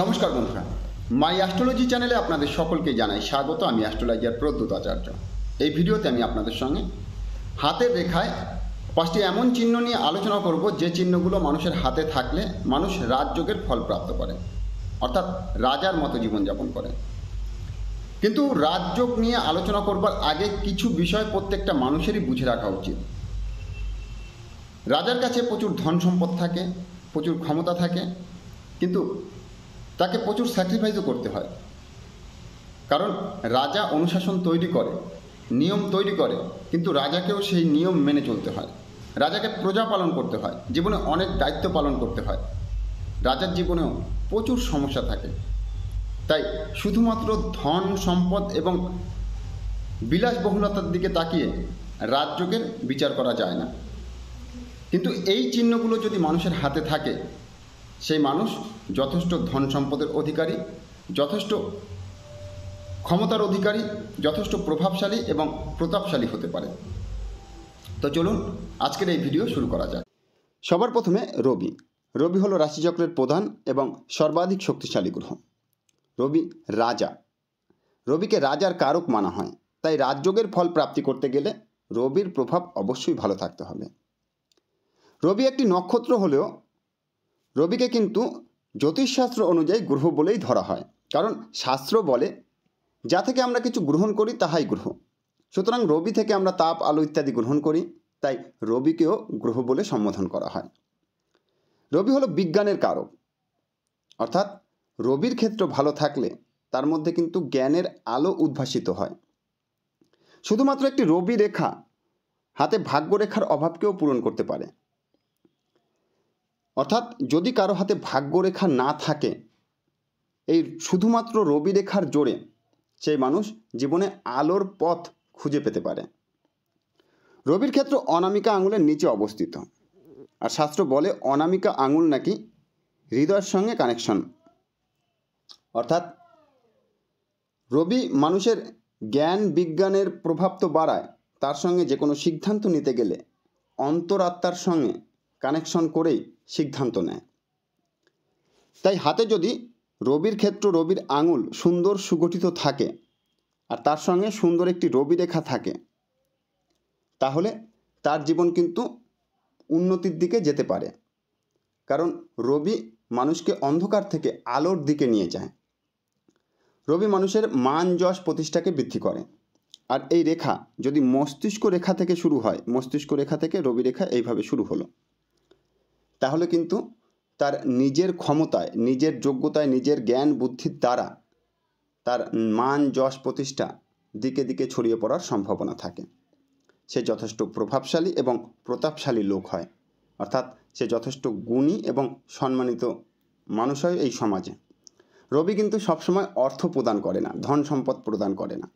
নমস্কার বন্ধুরা মাই অ্যাস্ট্রোলজি চ্যানেলে আপনাদের সকলকে জানাই স্বাগত আমি অ্যাস্ট্রোলজার প্রদ্যুত আচার্য এই ভিডিওতে আমি আপনাদের সঙ্গে হাতের রেখায় পাঁচটি এমন চিহ্ন নিয়ে আলোচনা করব যে চিহ্নগুলো মানুষের হাতে থাকলে মানুষ রাজযোগের ফল প্রাপ্ত করে অর্থাৎ রাজার মতো জীবনযাপন করে কিন্তু রাজযোগ নিয়ে আলোচনা করবার আগে কিছু বিষয় প্রত্যেকটা মানুষেরই বুঝে রাখা উচিত রাজার কাছে প্রচুর ধন সম্পদ থাকে প্রচুর ক্ষমতা থাকে কিন্তু তাকে প্রচুর স্যাক্রিফাইসও করতে হয় কারণ রাজা অনুশাসন তৈরি করে নিয়ম তৈরি করে কিন্তু রাজাকেও সেই নিয়ম মেনে চলতে হয় রাজাকে প্রজা পালন করতে হয় জীবনে অনেক দায়িত্ব পালন করতে হয় রাজার জীবনেও প্রচুর সমস্যা থাকে তাই শুধুমাত্র ধন সম্পদ এবং বিলাসবহুলতার দিকে তাকিয়ে রাজযোগের বিচার করা যায় না কিন্তু এই চিহ্নগুলো যদি মানুষের হাতে থাকে সেই মানুষ যথেষ্ট ধন সম্পদের অধিকারী যথেষ্ট ক্ষমতার অধিকারী যথেষ্ট প্রভাবশালী এবং প্রতাপশালী হতে পারে তো চলুন আজকের এই ভিডিও শুরু করা যাক সবার প্রথমে রবি রবি হলো রাশিচক্রের প্রধান এবং সর্বাধিক শক্তিশালী গ্রহ রবি রাজা রবিকে রাজার কারক মানা হয় তাই রাজযোগের ফল প্রাপ্তি করতে গেলে রবির প্রভাব অবশ্যই ভালো থাকতে হবে রবি একটি নক্ষত্র হলেও রবিকে কিন্তু জ্যোতিষশাস্ত্র অনুযায়ী গ্রহ বলেই ধরা হয় কারণ শাস্ত্র বলে যা থেকে আমরা কিছু গ্রহণ করি তাহাই গ্রহ সুতরাং রবি থেকে আমরা তাপ আলো ইত্যাদি গ্রহণ করি তাই রবিকেও গ্রহ বলে সম্বোধন করা হয় রবি হলো বিজ্ঞানের কারক অর্থাৎ রবির ক্ষেত্র ভালো থাকলে তার মধ্যে কিন্তু জ্ঞানের আলো উদ্ভাসিত হয় শুধুমাত্র একটি রবি রেখা হাতে ভাগ্যরেখার অভাবকেও পূরণ করতে পারে অর্থাৎ যদি কারো হাতে ভাগ্যরেখা না থাকে এই শুধুমাত্র রবি রেখার জোরে সেই মানুষ জীবনে আলোর পথ খুঁজে পেতে পারে রবির ক্ষেত্র অনামিকা আঙুলের নিচে অবস্থিত আর শাস্ত্র বলে অনামিকা আঙুল নাকি হৃদয়ের সঙ্গে কানেকশন অর্থাৎ রবি মানুষের জ্ঞান বিজ্ঞানের প্রভাব তো বাড়ায় তার সঙ্গে যে কোনো সিদ্ধান্ত নিতে গেলে অন্তরাত্মার সঙ্গে কানেকশন করেই সিদ্ধান্ত নেয় তাই হাতে যদি রবির ক্ষেত্র রবির আঙুল সুন্দর সুগঠিত থাকে আর তার সঙ্গে সুন্দর একটি রবি রেখা থাকে তাহলে তার জীবন কিন্তু উন্নতির দিকে যেতে পারে কারণ রবি মানুষকে অন্ধকার থেকে আলোর দিকে নিয়ে যায় রবি মানুষের মান যশ প্রতিষ্ঠাকে বৃদ্ধি করে আর এই রেখা যদি মস্তিষ্ক রেখা থেকে শুরু হয় মস্তিষ্ক রেখা থেকে রবি রেখা এইভাবে শুরু হলো তাহলে কিন্তু তার নিজের ক্ষমতায় নিজের যোগ্যতায় নিজের জ্ঞান বুদ্ধির দ্বারা তার মান যশ প্রতিষ্ঠা দিকে দিকে ছড়িয়ে পড়ার সম্ভাবনা থাকে সে যথেষ্ট প্রভাবশালী এবং প্রতাপশালী লোক হয় অর্থাৎ সে যথেষ্ট গুণী এবং সম্মানিত মানুষ হয় এই সমাজে রবি কিন্তু সবসময় অর্থ প্রদান করে না ধন সম্পদ প্রদান করে না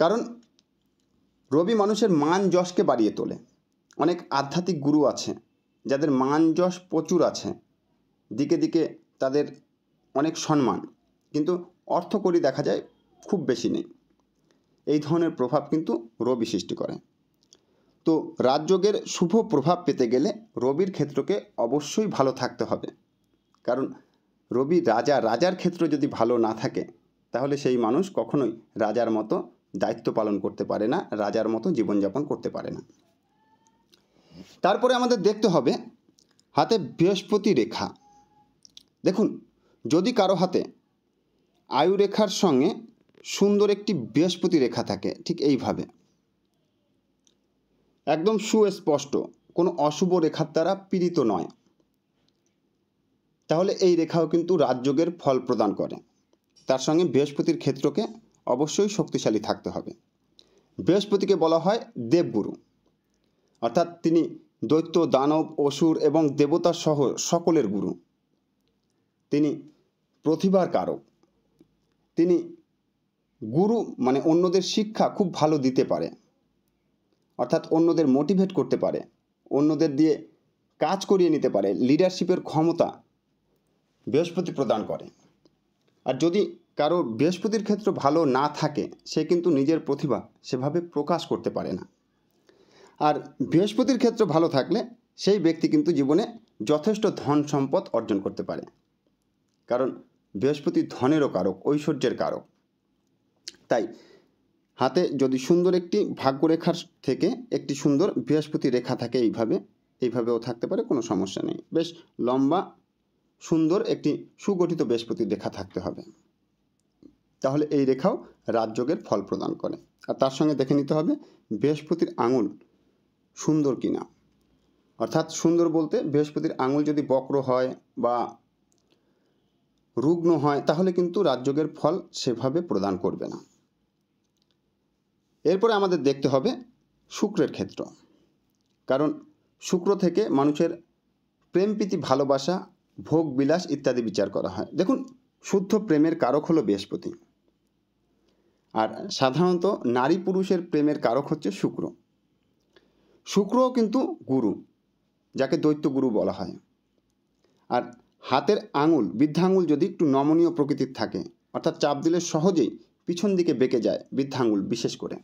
কারণ রবি মানুষের মান যশকে বাড়িয়ে তোলে অনেক আধ্যাত্মিক গুরু আছে যাদের মান যশ প্রচুর আছে দিকে দিকে তাদের অনেক সম্মান কিন্তু অর্থকরী দেখা যায় খুব বেশি নেই এই ধরনের প্রভাব কিন্তু রবি সৃষ্টি করে তো রাজযোগের শুভ প্রভাব পেতে গেলে রবির ক্ষেত্রকে অবশ্যই ভালো থাকতে হবে কারণ রবি রাজা রাজার ক্ষেত্র যদি ভালো না থাকে তাহলে সেই মানুষ কখনোই রাজার মতো দায়িত্ব পালন করতে পারে না রাজার মতো জীবনযাপন করতে পারে না তারপরে আমাদের দেখতে হবে হাতে বৃহস্পতি রেখা দেখুন যদি কারো হাতে আয়ু রেখার সঙ্গে সুন্দর একটি বৃহস্পতি রেখা থাকে ঠিক এইভাবে একদম সুস্পষ্ট কোনো অশুভ রেখার দ্বারা পীড়িত নয় তাহলে এই রেখাও কিন্তু রাজযোগের ফল প্রদান করে তার সঙ্গে বৃহস্পতির ক্ষেত্রকে অবশ্যই শক্তিশালী থাকতে হবে বৃহস্পতিকে বলা হয় দেবগুরু অর্থাৎ তিনি দৈত্য দানব অসুর এবং দেবতা সহ সকলের গুরু তিনি প্রতিভার কারক তিনি গুরু মানে অন্যদের শিক্ষা খুব ভালো দিতে পারে অর্থাৎ অন্যদের মোটিভেট করতে পারে অন্যদের দিয়ে কাজ করিয়ে নিতে পারে লিডারশিপের ক্ষমতা বৃহস্পতি প্রদান করে আর যদি কারো বৃহস্পতির ক্ষেত্র ভালো না থাকে সে কিন্তু নিজের প্রতিভা সেভাবে প্রকাশ করতে পারে না আর বৃহস্পতির ক্ষেত্র ভালো থাকলে সেই ব্যক্তি কিন্তু জীবনে যথেষ্ট ধন সম্পদ অর্জন করতে পারে কারণ বৃহস্পতি ধনেরও কারক ঐশ্বর্যের কারক তাই হাতে যদি সুন্দর একটি ভাগ্যরেখার থেকে একটি সুন্দর বৃহস্পতি রেখা থাকে এইভাবে এইভাবেও থাকতে পারে কোনো সমস্যা নেই বেশ লম্বা সুন্দর একটি সুগঠিত বৃহস্পতির রেখা থাকতে হবে তাহলে এই রেখাও রাজযোগের ফল প্রদান করে আর তার সঙ্গে দেখে নিতে হবে বৃহস্পতির আঙুল সুন্দর কিনা অর্থাৎ সুন্দর বলতে বৃহস্পতির আঙুল যদি বক্র হয় বা রুগ্ন হয় তাহলে কিন্তু রাজযোগের ফল সেভাবে প্রদান করবে না এরপরে আমাদের দেখতে হবে শুক্রের ক্ষেত্র কারণ শুক্র থেকে মানুষের প্রেমপ্রীতি ভালোবাসা ভোগ বিলাস ইত্যাদি বিচার করা হয় দেখুন শুদ্ধ প্রেমের কারক হলো বৃহস্পতি আর সাধারণত নারী পুরুষের প্রেমের কারক হচ্ছে শুক্র শুক্রও কিন্তু গুরু যাকে দৈত্য গুরু বলা হয় আর হাতের আঙুল বৃদ্ধাঙ্গুল যদি একটু নমনীয় প্রকৃতির থাকে অর্থাৎ চাপ দিলে সহজেই পিছন দিকে বেঁকে যায় বৃদ্ধাঙ্গুল বিশেষ করে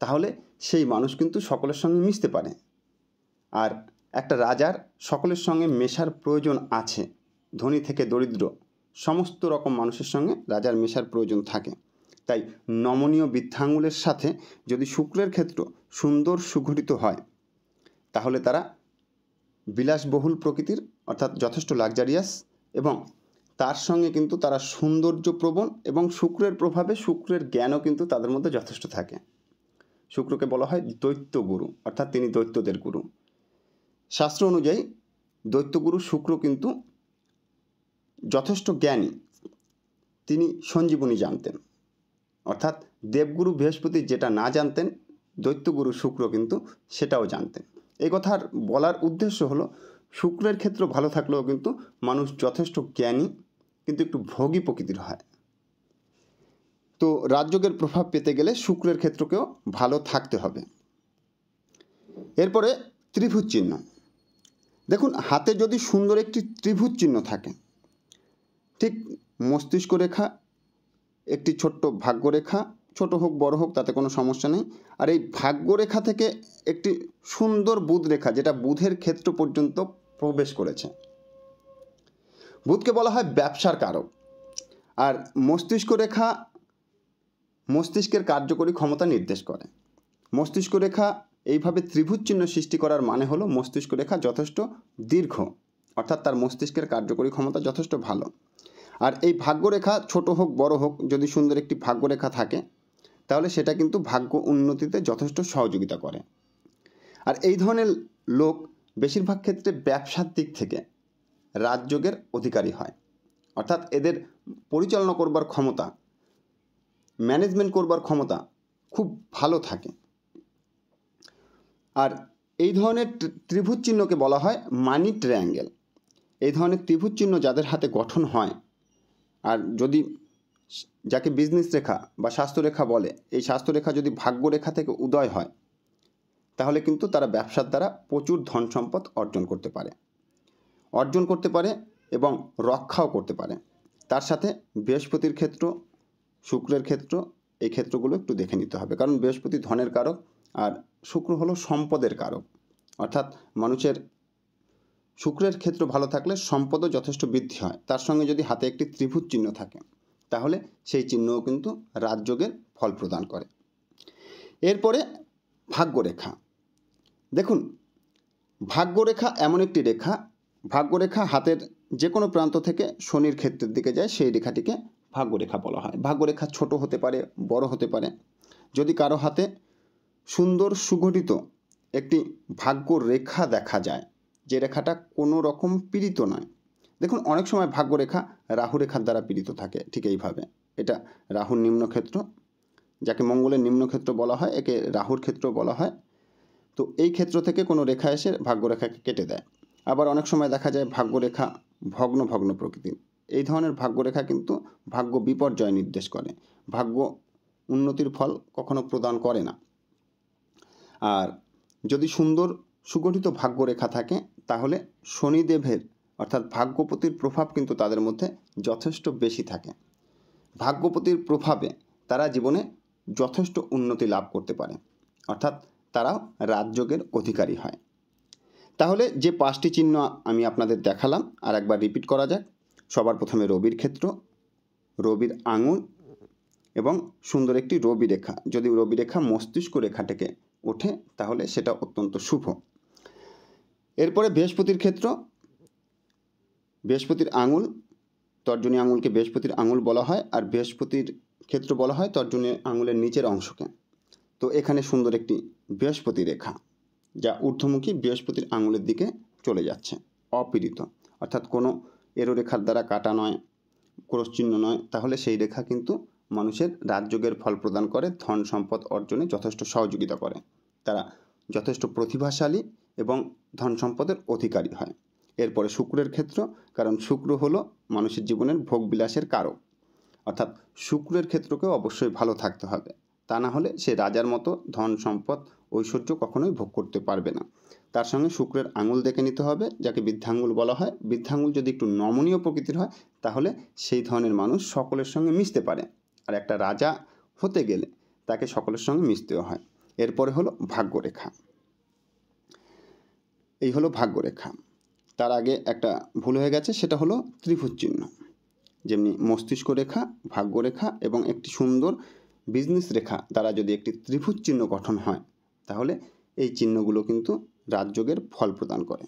তাহলে সেই মানুষ কিন্তু সকলের সঙ্গে মিশতে পারে আর একটা রাজার সকলের সঙ্গে মেশার প্রয়োজন আছে ধনী থেকে দরিদ্র সমস্ত রকম মানুষের সঙ্গে রাজার মেশার প্রয়োজন থাকে তাই নমনীয় বৃদ্ধাঙ্গুলের সাথে যদি শুক্রের ক্ষেত্র সুন্দর সুগঠিত হয় তাহলে তারা বিলাসবহুল প্রকৃতির অর্থাৎ যথেষ্ট লাক্সারিয়াস এবং তার সঙ্গে কিন্তু তারা সৌন্দর্যপ্রবণ এবং শুক্রের প্রভাবে শুক্রের জ্ঞানও কিন্তু তাদের মধ্যে যথেষ্ট থাকে শুক্রকে বলা হয় দৈত্য গুরু অর্থাৎ তিনি দৈত্যদের গুরু শাস্ত্র অনুযায়ী দৈত্যগুরু শুক্র কিন্তু যথেষ্ট জ্ঞানী তিনি সঞ্জীবনী জানতেন অর্থাৎ দেবগুরু বৃহস্পতি যেটা না জানতেন দৈত্যগুরু শুক্র কিন্তু সেটাও জানতেন এই কথার বলার উদ্দেশ্য হলো শুক্রের ক্ষেত্র ভালো থাকলেও কিন্তু মানুষ যথেষ্ট জ্ঞানী কিন্তু একটু ভোগী প্রকৃতির হয় তো রাজযোগের প্রভাব পেতে গেলে শুক্রের ক্ষেত্রকেও ভালো থাকতে হবে এরপরে ত্রিভুজ চিহ্ন দেখুন হাতে যদি সুন্দর একটি ত্রিভুজ চিহ্ন থাকে ঠিক মস্তিষ্ক রেখা একটি ছোট্ট ভাগ্যরেখা ছোট হোক বড় হোক তাতে কোনো সমস্যা নেই আর এই ভাগ্যরেখা থেকে একটি সুন্দর বুধ রেখা যেটা বুধের ক্ষেত্র পর্যন্ত প্রবেশ করেছে বুধকে বলা হয় ব্যবসার কারক আর মস্তিষ্ক রেখা মস্তিষ্কের কার্যকরী ক্ষমতা নির্দেশ করে মস্তিষ্ক রেখা এইভাবে ত্রিভুজ চিহ্ন সৃষ্টি করার মানে হলো মস্তিষ্ক রেখা যথেষ্ট দীর্ঘ অর্থাৎ তার মস্তিষ্কের কার্যকরী ক্ষমতা যথেষ্ট ভালো আর এই ভাগ্যরেখা ছোট হোক বড় হোক যদি সুন্দর একটি ভাগ্যরেখা থাকে তাহলে সেটা কিন্তু ভাগ্য উন্নতিতে যথেষ্ট সহযোগিতা করে আর এই ধরনের লোক বেশিরভাগ ক্ষেত্রে ব্যবসার দিক থেকে রাজযোগের অধিকারী হয় অর্থাৎ এদের পরিচালনা করবার ক্ষমতা ম্যানেজমেন্ট করবার ক্ষমতা খুব ভালো থাকে আর এই ধরনের ত্রিভুজ চিহ্নকে বলা হয় মানি ট্রায়াঙ্গেল এই ধরনের ত্রিভুজ চিহ্ন যাদের হাতে গঠন হয় আর যদি যাকে বিজনেস রেখা বা স্বাস্থ্যরেখা বলে এই স্বাস্থ্যরেখা যদি ভাগ্যরেখা থেকে উদয় হয় তাহলে কিন্তু তারা ব্যবসার দ্বারা প্রচুর ধন সম্পদ অর্জন করতে পারে অর্জন করতে পারে এবং রক্ষাও করতে পারে তার সাথে বৃহস্পতির ক্ষেত্র শুক্রের ক্ষেত্র এই ক্ষেত্রগুলো একটু দেখে নিতে হবে কারণ বৃহস্পতি ধনের কারক আর শুক্র হলো সম্পদের কারক অর্থাৎ মানুষের শুক্রের ক্ষেত্র ভালো থাকলে সম্পদও যথেষ্ট বৃদ্ধি হয় তার সঙ্গে যদি হাতে একটি ত্রিভুজ চিহ্ন থাকে তাহলে সেই চিহ্নও কিন্তু রাজযোগের ফল প্রদান করে এরপরে ভাগ্যরেখা দেখুন ভাগ্যরেখা এমন একটি রেখা ভাগ্যরেখা হাতের যে কোনো প্রান্ত থেকে শনির ক্ষেত্রের দিকে যায় সেই রেখাটিকে ভাগ্যরেখা বলা হয় ভাগ্যরেখা ছোট হতে পারে বড় হতে পারে যদি কারো হাতে সুন্দর সুগঠিত একটি ভাগ্য রেখা দেখা যায় যে রেখাটা কোনো রকম পীড়িত নয় দেখুন অনেক সময় ভাগ্যরেখা রেখার দ্বারা পীড়িত থাকে ঠিক এইভাবে এটা রাহুর নিম্নক্ষেত্র যাকে মঙ্গলের নিম্নক্ষেত্র বলা হয় একে রাহুর ক্ষেত্র বলা হয় তো এই ক্ষেত্র থেকে কোনো রেখা এসে ভাগ্যরেখাকে কেটে দেয় আবার অনেক সময় দেখা যায় ভাগ্যরেখা ভগ্ন ভগ্ন প্রকৃতির এই ধরনের ভাগ্যরেখা কিন্তু ভাগ্য বিপর্যয় নির্দেশ করে ভাগ্য উন্নতির ফল কখনো প্রদান করে না আর যদি সুন্দর সুগঠিত ভাগ্যরেখা থাকে তাহলে শনিদেবের অর্থাৎ ভাগ্যপতির প্রভাব কিন্তু তাদের মধ্যে যথেষ্ট বেশি থাকে ভাগ্যপতির প্রভাবে তারা জীবনে যথেষ্ট উন্নতি লাভ করতে পারে অর্থাৎ তারাও রাজযোগের অধিকারী হয় তাহলে যে পাঁচটি চিহ্ন আমি আপনাদের দেখালাম আর একবার রিপিট করা যাক সবার প্রথমে রবির ক্ষেত্র রবির আঙুল এবং সুন্দর একটি রবি রেখা যদি রবি রেখা মস্তিষ্ক রেখা থেকে ওঠে তাহলে সেটা অত্যন্ত শুভ এরপরে বৃহস্পতির ক্ষেত্র বৃহস্পতির আঙুল তর্জনী আঙুলকে বৃহস্পতির আঙুল বলা হয় আর বৃহস্পতির ক্ষেত্র বলা হয় তর্জনী আঙুলের নিচের অংশকে তো এখানে সুন্দর একটি বৃহস্পতি রেখা যা ঊর্ধ্বমুখী বৃহস্পতির আঙুলের দিকে চলে যাচ্ছে অপীড়িত অর্থাৎ কোনো এরো রেখার দ্বারা কাটা নয় ক্রশ্চিহ্ন চিহ্ন নয় তাহলে সেই রেখা কিন্তু মানুষের রাজযোগের ফল প্রদান করে ধন সম্পদ অর্জনে যথেষ্ট সহযোগিতা করে তারা যথেষ্ট প্রতিভাশালী এবং ধন সম্পদের অধিকারী হয় এরপরে শুক্রের ক্ষেত্র কারণ শুক্র হলো মানুষের জীবনের ভোগবিলাসের কারক অর্থাৎ শুক্রের ক্ষেত্রকেও অবশ্যই ভালো থাকতে হবে তা না হলে সে রাজার মতো ধন সম্পদ ঐশ্বর্য কখনোই ভোগ করতে পারবে না তার সঙ্গে শুক্রের আঙুল দেখে নিতে হবে যাকে বৃদ্ধাঙ্গুল বলা হয় বৃদ্ধাঙ্গুল যদি একটু নমনীয় প্রকৃতির হয় তাহলে সেই ধরনের মানুষ সকলের সঙ্গে মিশতে পারে আর একটা রাজা হতে গেলে তাকে সকলের সঙ্গে মিশতেও হয় এরপরে হলো ভাগ্যরেখা এই হলো ভাগ্যরেখা তার আগে একটা ভুল হয়ে গেছে সেটা হলো ত্রিভুজ চিহ্ন যেমনি মস্তিষ্ক রেখা ভাগ্যরেখা এবং একটি সুন্দর বিজনেস রেখা দ্বারা যদি একটি ত্রিভুজ চিহ্ন গঠন হয় তাহলে এই চিহ্নগুলো কিন্তু রাজযোগের ফল প্রদান করে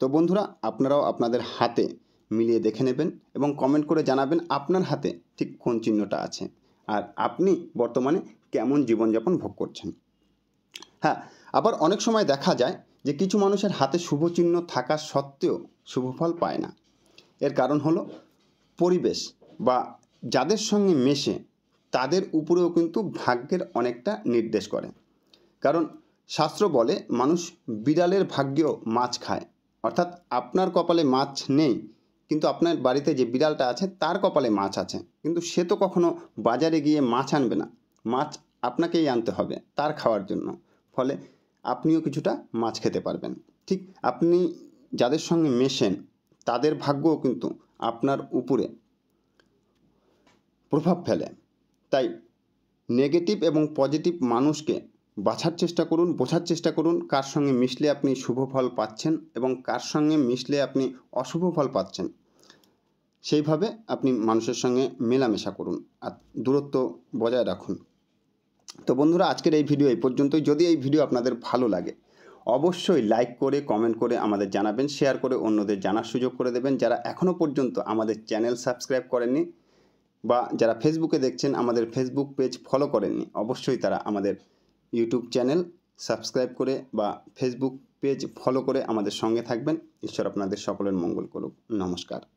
তো বন্ধুরা আপনারাও আপনাদের হাতে মিলিয়ে দেখে নেবেন এবং কমেন্ট করে জানাবেন আপনার হাতে ঠিক কোন চিহ্নটা আছে আর আপনি বর্তমানে কেমন জীবনযাপন ভোগ করছেন হ্যাঁ আবার অনেক সময় দেখা যায় যে কিছু মানুষের হাতে শুভ চিহ্ন থাকা সত্ত্বেও শুভফল পায় না এর কারণ হলো পরিবেশ বা যাদের সঙ্গে মেশে তাদের উপরেও কিন্তু ভাগ্যের অনেকটা নির্দেশ করে কারণ শাস্ত্র বলে মানুষ বিড়ালের ভাগ্যেও মাছ খায় অর্থাৎ আপনার কপালে মাছ নেই কিন্তু আপনার বাড়িতে যে বিড়ালটা আছে তার কপালে মাছ আছে কিন্তু সে তো কখনো বাজারে গিয়ে মাছ আনবে না মাছ আপনাকেই আনতে হবে তার খাওয়ার জন্য ফলে আপনিও কিছুটা মাছ খেতে পারবেন ঠিক আপনি যাদের সঙ্গে মেশেন তাদের ভাগ্যও কিন্তু আপনার উপরে প্রভাব ফেলে তাই নেগেটিভ এবং পজিটিভ মানুষকে বাছার চেষ্টা করুন বোঝার চেষ্টা করুন কার সঙ্গে মিশলে আপনি শুভ ফল পাচ্ছেন এবং কার সঙ্গে মিশলে আপনি অশুভ ফল পাচ্ছেন সেইভাবে আপনি মানুষের সঙ্গে মেলামেশা করুন আর দূরত্ব বজায় রাখুন তো বন্ধুরা আজকের এই ভিডিও এই পর্যন্তই যদি এই ভিডিও আপনাদের ভালো লাগে অবশ্যই লাইক করে কমেন্ট করে আমাদের জানাবেন শেয়ার করে অন্যদের জানার সুযোগ করে দেবেন যারা এখনও পর্যন্ত আমাদের চ্যানেল সাবস্ক্রাইব করেননি বা যারা ফেসবুকে দেখছেন আমাদের ফেসবুক পেজ ফলো করেননি অবশ্যই তারা আমাদের ইউটিউব চ্যানেল সাবস্ক্রাইব করে বা ফেসবুক পেজ ফলো করে আমাদের সঙ্গে থাকবেন ঈশ্বর আপনাদের সকলের মঙ্গল করুক নমস্কার